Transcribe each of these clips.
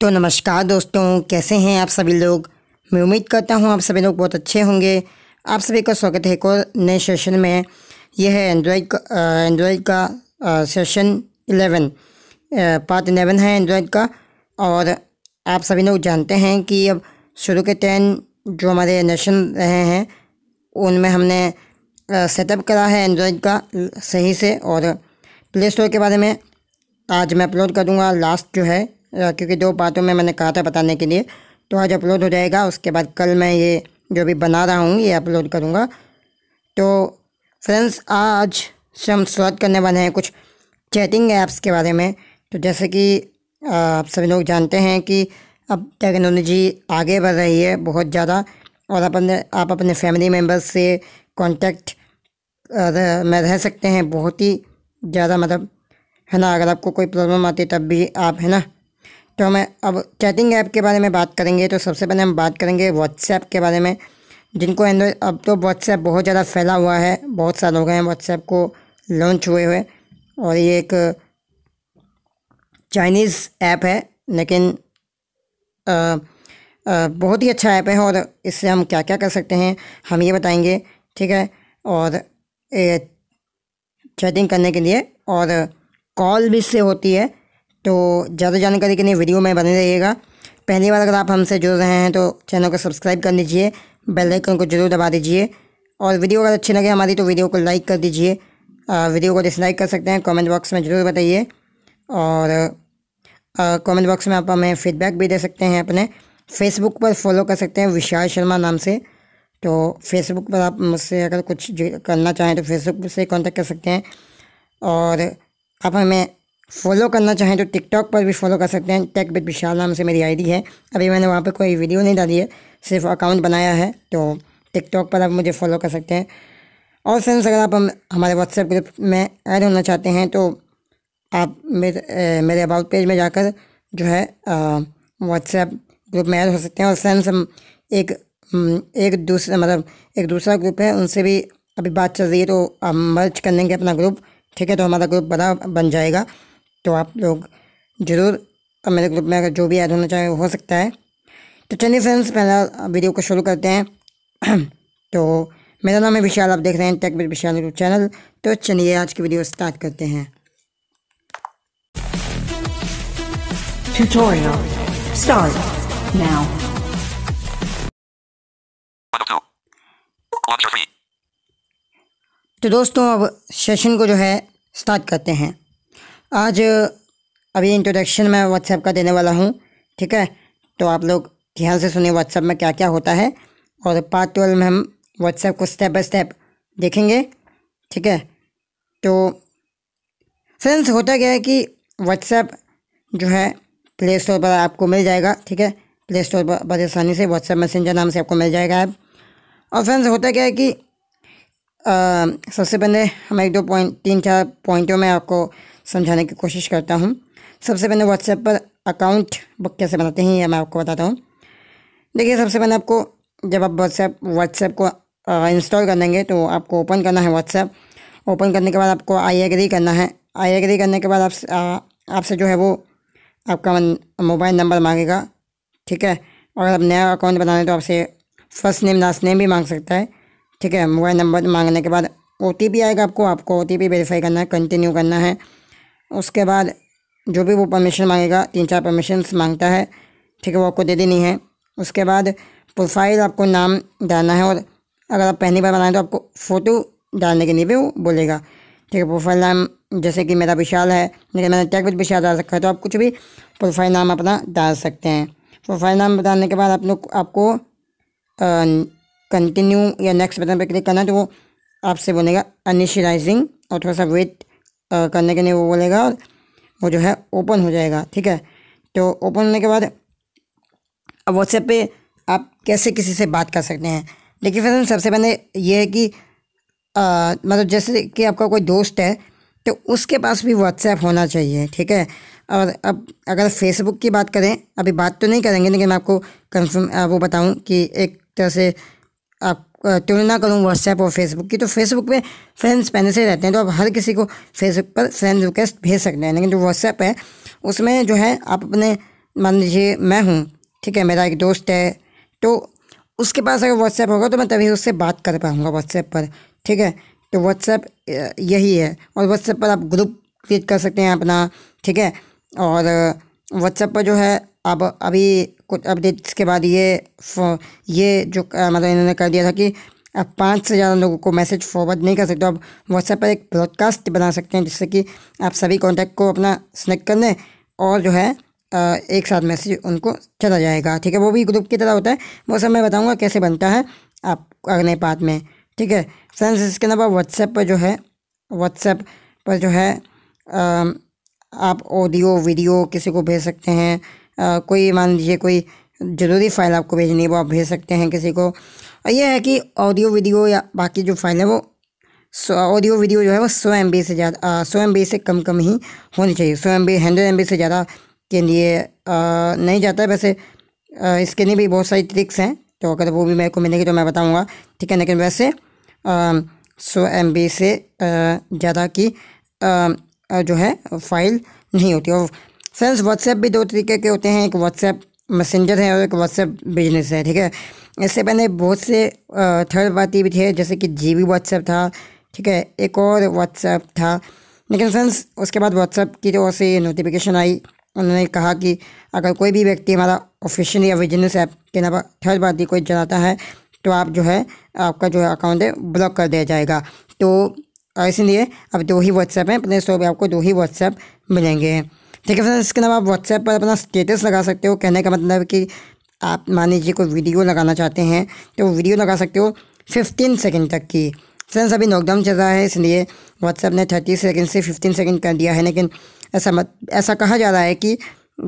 तो नमस्कार दोस्तों कैसे हैं आप सभी लोग मैं उम्मीद करता हूं आप सभी लोग बहुत अच्छे होंगे आप सभी का स्वागत है एक और नए सेशन में यह है एंड्रॉयड का एंड्रॉयड का सेशन इलेवन पार्ट इलेवन है एंड्रॉयड का और आप सभी लोग जानते हैं कि अब शुरू के टेन जो हमारे नेशन रहे हैं उनमें हमने सेटअप करा है एंड्रॉयड का सही से और प्ले स्टोर के बारे में आज मैं अपलोड करूँगा लास्ट जो है क्योंकि दो बातों में मैंने कहा था बताने के लिए तो आज अपलोड हो जाएगा उसके बाद कल मैं ये जो भी बना रहा हूँ ये अपलोड करूँगा तो फ्रेंड्स आज से हम शुरुआत करने वाले हैं कुछ चैटिंग ऐप्स के बारे में तो जैसे कि आप सभी लोग जानते हैं कि अब टेक्नोलॉजी आगे बढ़ रही है बहुत ज़्यादा और अपने आप अपने फैमिली मेम्बर्स से कॉन्टैक्ट में रह सकते हैं बहुत ही ज़्यादा मतलब है ना अगर आपको कोई प्रॉब्लम आती तब भी आप है ना तो हमें अब चैटिंग ऐप के बारे में बात करेंगे तो सबसे पहले हम बात करेंगे व्हाट्सएप के बारे में जिनको एंड्रॉय अब तो व्हाट्सएप बहुत ज़्यादा फैला हुआ है बहुत सारे लोग हैं व्हाट्सएप को लॉन्च हुए हुए और ये एक चाइनीज़ ऐप है लेकिन आ, आ, बहुत ही अच्छा ऐप है और इससे हम क्या क्या कर सकते हैं हम ये बताएंगे ठीक है और चैटिंग करने के लिए और कॉल भी इससे होती है तो ज़्यादा जानकारी के लिए वीडियो में बने रहिएगा पहली बार अगर आप हमसे जुड़ रहे हैं तो चैनल को सब्सक्राइब कर लीजिए बेल आइकन को जरूर दबा दीजिए और वीडियो अगर अच्छी लगे हमारी तो वीडियो को लाइक कर दीजिए वीडियो को डिसलाइक कर सकते हैं कमेंट बॉक्स में ज़रूर बताइए और कमेंट बॉक्स में आप हमें फीडबैक भी दे सकते हैं अपने फेसबुक पर फॉलो कर सकते हैं विशाल शर्मा नाम से तो फेसबुक पर आप मुझसे अगर कुछ करना चाहें तो फेसबुक से कॉन्टैक्ट कर सकते हैं और आप हमें फॉलो करना चाहें तो टिकटॉक पर भी फॉलो कर सकते हैं टेक बिट विशाल नाम से मेरी आईडी है अभी मैंने वहाँ पर कोई वीडियो नहीं डाली है सिर्फ अकाउंट बनाया है तो टिकटॉक पर आप मुझे फॉलो कर सकते हैं और फ्रेंड्स अगर आप हम हमारे व्हाट्सएप ग्रुप में ऐड होना चाहते हैं तो आप मेरे मेरे अबाउट पेज में जाकर जो है व्हाट्सएप ग्रुप में ऐड हो सकते हैं और फ्रेंड्स हम एक एक दूसरा मतलब एक दूसरा ग्रुप है उनसे भी अभी बात चल रही है तो आप मर्ज कर लेंगे अपना ग्रुप ठीक है तो हमारा ग्रुप बड़ा बन जाएगा तो आप लोग ज़रूर मेरे ग्रुप में अगर जो भी ऐड होना चाहें हो सकता है तो चलिए फ्रेंड्स पहला वीडियो को शुरू करते हैं तो मेरा नाम है विशाल आप देख रहे हैं टेक विशाल यूट्यूब चैनल तो चलिए आज की वीडियो स्टार्ट करते हैं तो दोस्तों अब सेशन को जो है स्टार्ट करते हैं आज अभी इंट्रोडक्शन मैं व्हाट्सएप का देने वाला हूँ ठीक है तो आप लोग ध्यान से सुने व्हाट्सएप में क्या क्या होता है और पार्ट ट्वेल्व में हम व्हाट्सएप को स्टेप बाय स्टेप देखेंगे ठीक है तो फ्रेंड्स होता क्या है कि व्हाट्सएप जो है प्ले स्टोर पर आपको मिल जाएगा ठीक है प्ले स्टोर पर बड़ी आसानी से व्हाट्सएप मैसेंजर नाम से आपको मिल जाएगा ऐप और फ्रेंड्स होता क्या है कि सबसे पहले हम एक दो पॉइंट तीन चार पॉइंटों में आपको समझाने की कोशिश करता हूँ सबसे पहले व्हाट्सएप पर अकाउंट बुक कैसे बनाते हैं यह मैं आपको बताता हूँ देखिए सबसे पहले आपको जब आप व्हाट्सएप व्हाट्सएप को इंस्टॉल कर लेंगे तो आपको ओपन करना है व्हाट्सएप ओपन करने के बाद आपको आई एग्री करना है आई एग्री करने के बाद आप आपसे जो है वो आपका मोबाइल नंबर मांगेगा ठीक है और अगर आप नया अकाउंट बनाना है तो आपसे फर्स्ट नेम लास्ट नेम भी मांग सकता है ठीक है मोबाइल नंबर मांगने के बाद ओ आएगा आपको आपको ओ टी वेरीफाई करना है कंटिन्यू करना है उसके बाद जो भी वो परमिशन मांगेगा तीन चार परमिशन मांगता है ठीक है वो आपको दे देनी है उसके बाद प्रोफाइल आपको नाम डालना है और अगर आप पहली बार बनाएं तो आपको फ़ोटो डालने के लिए भी वो बोलेगा ठीक है प्रोफाइल नाम जैसे कि मेरा विशाल है लेकिन मैंने टैग विशाल डाल रखा है तो आप कुछ भी प्रोफाइल नाम अपना डाल सकते हैं प्रोफाइल नाम डालने के बाद आप लोग आपको कंटिन्यू या नेक्स्ट बटन पर क्लिक करना है तो वो आपसे बोलेगा अनिशलाइजिंग और थोड़ा सा वेट करने के लिए वो बोलेगा और वो जो है ओपन हो जाएगा ठीक है तो ओपन होने के बाद अब व्हाट्सएप पे आप कैसे किसी से बात कर सकते हैं देखिए फिर सबसे पहले ये है कि आ, मतलब जैसे कि आपका कोई दोस्त है तो उसके पास भी व्हाट्सएप होना चाहिए ठीक है और अब अगर फेसबुक की बात करें अभी बात तो नहीं करेंगे लेकिन मैं आपको कंफर्म वो बताऊं कि एक तरह से आप तुलना करूँ व्हाट्सएप और फेसबुक की तो फेसबुक पे फ्रेंड्स पहले से रहते हैं तो आप हर किसी को फेसबुक पर फ्रेंड रिक्वेस्ट भेज सकते हैं लेकिन जो व्हाट्सएप है उसमें जो है आप अपने मान लीजिए मैं हूँ ठीक है मेरा एक दोस्त है तो उसके पास अगर व्हाट्सएप होगा तो मैं तभी उससे बात कर पाऊँगा व्हाट्सएप पर ठीक है तो व्हाट्सएप यही है और व्हाट्सएप पर आप ग्रुप क्रिएट कर सकते हैं अपना ठीक है और व्हाट्सएप पर जो है आप अभी कुछ अपडेट्स के बाद ये ये जो मतलब इन्होंने कर दिया था कि आप पाँच से ज़्यादा लोगों को मैसेज फॉरवर्ड नहीं कर सकते आप व्हाट्सएप पर एक ब्रॉडकास्ट बना सकते हैं जिससे कि आप सभी कॉन्टैक्ट को अपना स्नैक कर लें और जो है एक साथ मैसेज उनको चला जाएगा ठीक है वो भी ग्रुप की तरह होता है वो सब मैं बताऊँगा कैसे बनता है आप अगले पार्ट में ठीक है फ्रेंड्स इसके अलावा व्हाट्सएप पर जो है व्हाट्सएप पर जो है आप ऑडियो वीडियो किसी को भेज सकते हैं आ, कोई मान लीजिए कोई ज़रूरी फ़ाइल आपको भेजनी है वो आप भेज सकते हैं किसी को यह है कि ऑडियो वीडियो या बाकी जो फाइल है वो ऑडियो वीडियो जो है वो सौ एम से ज़्यादा सौ एम से कम कम ही होनी चाहिए सौ एम बी हंड्रेड एम से ज़्यादा के लिए आ, नहीं जाता है वैसे आ, इसके लिए भी बहुत सारी ट्रिक्स हैं तो अगर वो भी मेरे को मिलेगी तो मैं बताऊँगा ठीक है लेकिन वैसे सौ एम से ज़्यादा की आ, जो है फाइल नहीं होती और फ्रेंड्स व्हाट्सएप भी दो तरीके के होते हैं एक व्हाट्सएप मैसेंजर है और एक व्हाट्सएप बिजनेस है ठीक है इससे पहले बहुत से थर्ड पार्टी भी थे जैसे कि जी व्हाट्सएप था ठीक है एक और व्हाट्सएप था लेकिन फ्रेंड्स उसके बाद व्हाट्सएप की ओर तो से नोटिफिकेशन आई उन्होंने कहा कि अगर कोई भी व्यक्ति हमारा ऑफिशियल या बिजनेस ऐप के नाम थर्ड पार्टी कोई चलाता है तो आप जो है आपका जो है अकाउंट है ब्लॉक कर दिया जाएगा तो इसलिए अब दो ही व्हाट्सएप हैं अपने सौ पर आपको दो ही व्हाट्सएप मिलेंगे ठीक है फ्रेंड्स इसके अलावा आप व्हाट्सएप पर अपना स्टेटस लगा सकते हो कहने का मतलब कि आप मान लीजिए कोई वीडियो लगाना चाहते हैं तो वीडियो लगा सकते हो फिफ्टीन सेकेंड तक की फ्रेंड्स अभी लॉकडाउन चल रहा है इसलिए व्हाट्सएप ने थर्टी सेकेंड से फिफ्टीन सेकेंड कर दिया है लेकिन ऐसा मत ऐसा कहा जा रहा है कि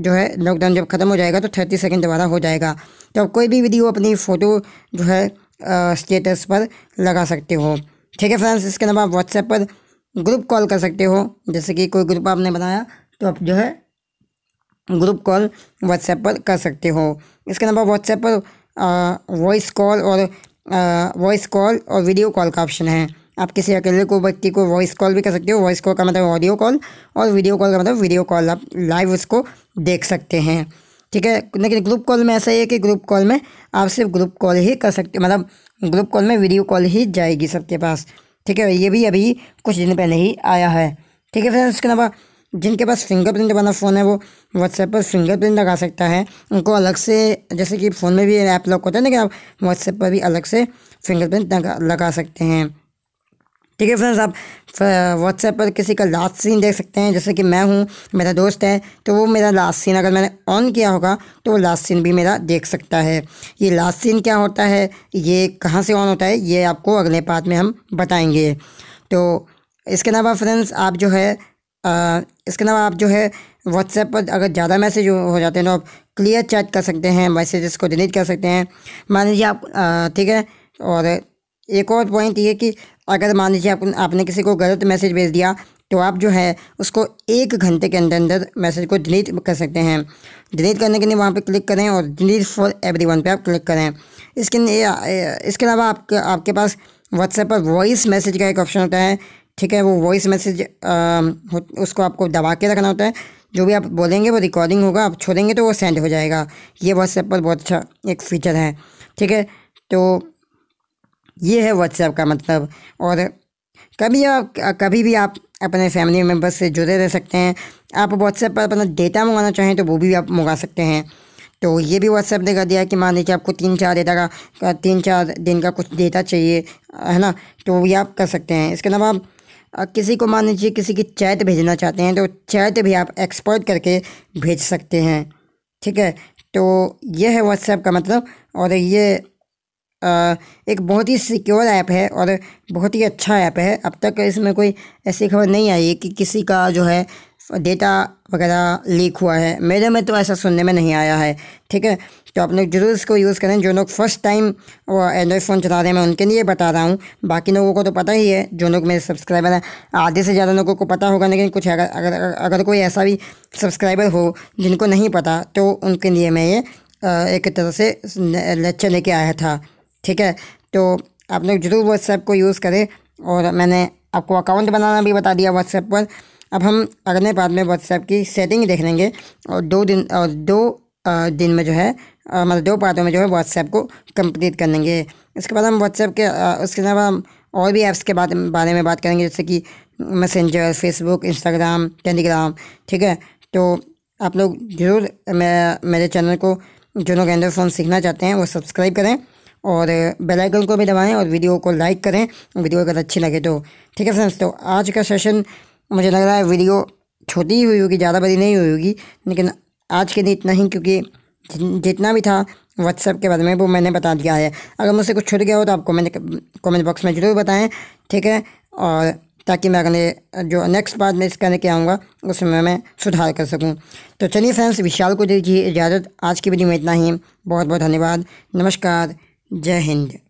जो है लॉकडाउन जब ख़त्म हो जाएगा तो थर्टी सेकेंड दोबारा हो जाएगा तो आप कोई भी वीडियो अपनी फ़ोटो जो है स्टेटस पर लगा सकते हो ठीक है फ्रेंड्स इसके अलावा आप व्हाट्सएप पर ग्रुप कॉल कर सकते हो जैसे कि कोई ग्रुप आपने बनाया तो आप जो है ग्रुप कॉल व्हाट्सएप पर कर सकते हो इसके अलावा व्हाट्सएप पर वॉइस कॉल और वॉइस कॉल और वीडियो कॉल का ऑप्शन है आप किसी अकेले को व्यक्ति को वॉइस कॉल भी कर सकते हो वॉइस कॉल का मतलब ऑडियो कॉल और वीडियो कॉल का मतलब वीडियो कॉल आप लाइव उसको देख सकते हैं ठीक है लेकिन ग्रुप कॉल में ऐसा ही है कि ग्रुप कॉल में आप सिर्फ ग्रुप कॉल ही कर सकते मतलब ग्रुप कॉल में वीडियो कॉल ही जाएगी सबके पास ठीक है ये भी अभी कुछ दिन पहले ही आया है ठीक है फ्रेंड्स उसके अलावा जिनके पास फिंगरप्रिंट वाला फ़ोन है वो व्हाट्सएप पर फिंगरप्रिंट लगा सकता है उनको अलग से जैसे कि फ़ोन में भी ऐप लॉक होता है लेकिन आप व्हाट्सएप पर भी अलग से फिंगरप्रिंट लगा लगा सकते हैं ठीक है फ्रेंड्स आप व्हाट्सएप पर किसी का लास्ट सीन देख सकते हैं जैसे कि मैं हूँ मेरा दोस्त है तो वो मेरा लास्ट सीन अगर मैंने ऑन किया होगा तो वो लास्ट सीन भी मेरा देख सकता है ये लास्ट सीन क्या होता है ये कहाँ से ऑन होता है ये आपको अगले पार्ट में हम बताएंगे तो इसके अलावा फ्रेंड्स आप जो है इसके अलावा आप जो है व्हाट्सएप पर अगर ज़्यादा मैसेज हो जाते हैं तो आप क्लियर चैट कर सकते हैं मैसेजेस को डिलीट कर सकते हैं मान लीजिए आप ठीक है और एक और पॉइंट ये कि अगर मान लीजिए आप, आपने किसी को गलत मैसेज भेज दिया तो आप जो है उसको एक घंटे के अंदर अंदर मैसेज को डिलीट कर सकते हैं डिलीट करने के लिए वहाँ पे क्लिक करें और डिलीट फॉर एवरी वन पर आप क्लिक करें इसके इसके अलावा आपके आपके पास व्हाट्सएप पर वॉइस मैसेज का एक ऑप्शन होता है ठीक है वो वॉइस मैसेज उसको आपको दबा के रखना होता है जो भी आप बोलेंगे वो रिकॉर्डिंग होगा आप छोड़ेंगे तो वो सेंड हो जाएगा ये व्हाट्सएप पर बहुत अच्छा एक फ़ीचर है ठीक है तो ये है व्हाट्सएप का मतलब और कभी आप कभी भी आप अपने फैमिली मेम्बर्स से जुड़े रह सकते हैं आप व्हाट्सएप पर अपना डेटा मंगाना चाहें तो वो भी आप मंगा सकते हैं तो ये भी व्हाट्सएप ने कर दिया कि मान लीजिए आपको तीन चार डेटा का तीन चार दिन का कुछ डेटा चाहिए है ना तो ये आप कर सकते हैं इसके अलावा आप किसी को मान लीजिए किसी की चैट भेजना चाहते हैं तो चैट भी आप एक्सपोर्ट करके भेज सकते हैं ठीक है तो यह है व्हाट्सएप का मतलब और ये आ, एक बहुत ही सिक्योर ऐप है और बहुत ही अच्छा ऐप है अब तक इसमें कोई ऐसी खबर नहीं आई है कि किसी का जो है डेटा वगैरह लीक हुआ है मेरे में तो ऐसा सुनने में नहीं आया है ठीक है तो आप लोग जरूर इसको यूज़ करें जो लोग फर्स्ट टाइम एंड्रॉयड फ़ोन चला रहे हैं मैं उनके लिए बता रहा हूँ बाकी लोगों को तो पता ही है जो लोग मेरे सब्सक्राइबर हैं आधे से ज़्यादा लोगों को पता होगा लेकिन कुछ अगर अगर अगर कोई ऐसा भी सब्सक्राइबर हो जिनको नहीं पता तो उनके लिए मैं ये एक तरह से लेक्चर लेके आया था ठीक है तो आप लोग जरूर व्हाट्सएप को यूज़ करें और मैंने आपको अकाउंट बनाना भी बता दिया व्हाट्सएप पर अब हम अगले बाद में व्हाट्सएप की सेटिंग देख लेंगे और दो दिन और दो दिन में जो है मतलब दो पार्टों में जो है व्हाट्सएप को कंप्लीट कर लेंगे इसके बाद हम व्हाट्सएप के उसके अलावा हम और भी ऐप्स के बात बारे में बात करेंगे जैसे कि मैसेंजर फेसबुक इंस्टाग्राम टेलीग्राम ठीक है तो आप लोग ज़रूर मेरे चैनल को जो लोग एंड्रॉइड फ़ोन सीखना चाहते हैं वो सब्सक्राइब करें और बेल आइकन को भी दबाएं और वीडियो को लाइक करें वीडियो अगर अच्छी लगे तो ठीक है फ्रेंड्स तो आज का सेशन मुझे लग रहा है वीडियो छोटी ही हुई होगी ज़्यादा बड़ी नहीं हुई होगी लेकिन आज के लिए इतना ही क्योंकि जितना भी था व्हाट्सएप के बारे में वो मैंने बता दिया है अगर मुझसे कुछ छूट गया हो तो आप कमेंट कमेंट बॉक्स में ज़रूर बताएं ठीक है और ताकि मैं अगले जो नेक्स्ट पार्ट में इसका लेके आऊँगा उसमें मैं सुधार कर सकूँ तो चलिए फ्रेंड्स विशाल को दीजिए इजाज़त आज की वीडियो में इतना ही बहुत बहुत धन्यवाद नमस्कार जय हिंद